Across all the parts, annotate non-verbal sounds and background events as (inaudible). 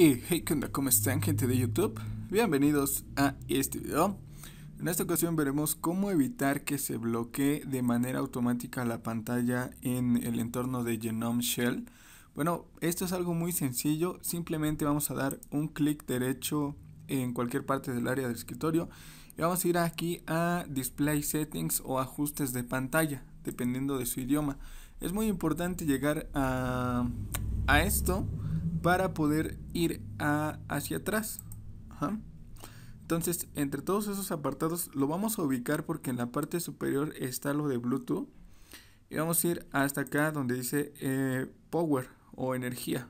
Y hey, ¿Cómo están gente de YouTube? Bienvenidos a este video. En esta ocasión veremos cómo evitar que se bloquee de manera automática la pantalla en el entorno de Genome Shell. Bueno, esto es algo muy sencillo, simplemente vamos a dar un clic derecho en cualquier parte del área del escritorio y vamos a ir aquí a Display Settings o ajustes de pantalla, dependiendo de su idioma. Es muy importante llegar a, a esto para poder ir hacia atrás. Entonces, entre todos esos apartados lo vamos a ubicar porque en la parte superior está lo de Bluetooth. Y vamos a ir hasta acá donde dice eh, Power o energía.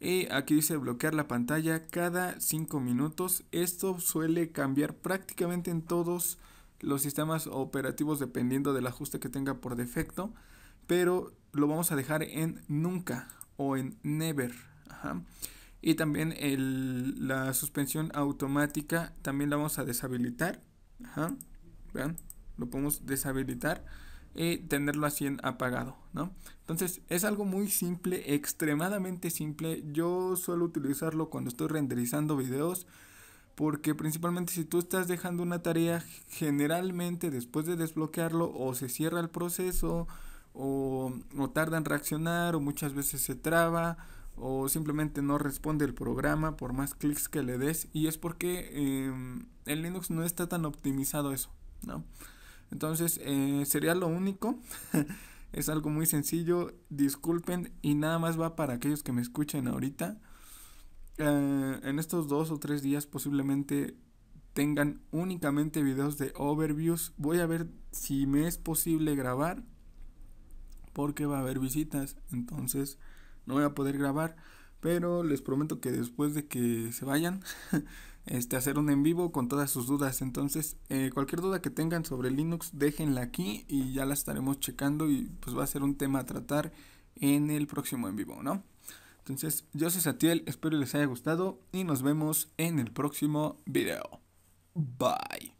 Y aquí dice bloquear la pantalla cada 5 minutos. Esto suele cambiar prácticamente en todos los sistemas operativos dependiendo del ajuste que tenga por defecto. Pero lo vamos a dejar en nunca o en never. Y también el, la suspensión automática también la vamos a deshabilitar. Ajá. Vean, lo podemos deshabilitar y tenerlo así en apagado, Entonces es algo muy simple, extremadamente simple. Yo suelo utilizarlo cuando estoy renderizando videos porque principalmente si tú estás dejando una tarea generalmente después de desbloquearlo o se cierra el proceso o, tardan tarda en reaccionar o muchas veces se traba o simplemente no responde el programa por más clics que le des y es porque em, el Linux no está tan optimizado eso, ¿no? Entonces eh, sería lo único, (laughs) es algo muy sencillo, disculpen y nada más va para aquellos que me escuchen ahorita. Eh, en estos dos o tres días posiblemente tengan únicamente videos de overviews, voy a ver si me es posible grabar porque va a haber visitas, entonces no voy a poder grabar, pero les prometo que después de que se vayan, (laughs) este, hacer un en vivo con todas sus dudas. Entonces, eh, cualquier duda que tengan sobre Linux, déjenla aquí y ya la estaremos checando y pues va a ser un tema a tratar en el próximo en vivo, ¿no? Entonces, yo soy Satiel, espero les haya gustado y nos vemos en el próximo video. Bye.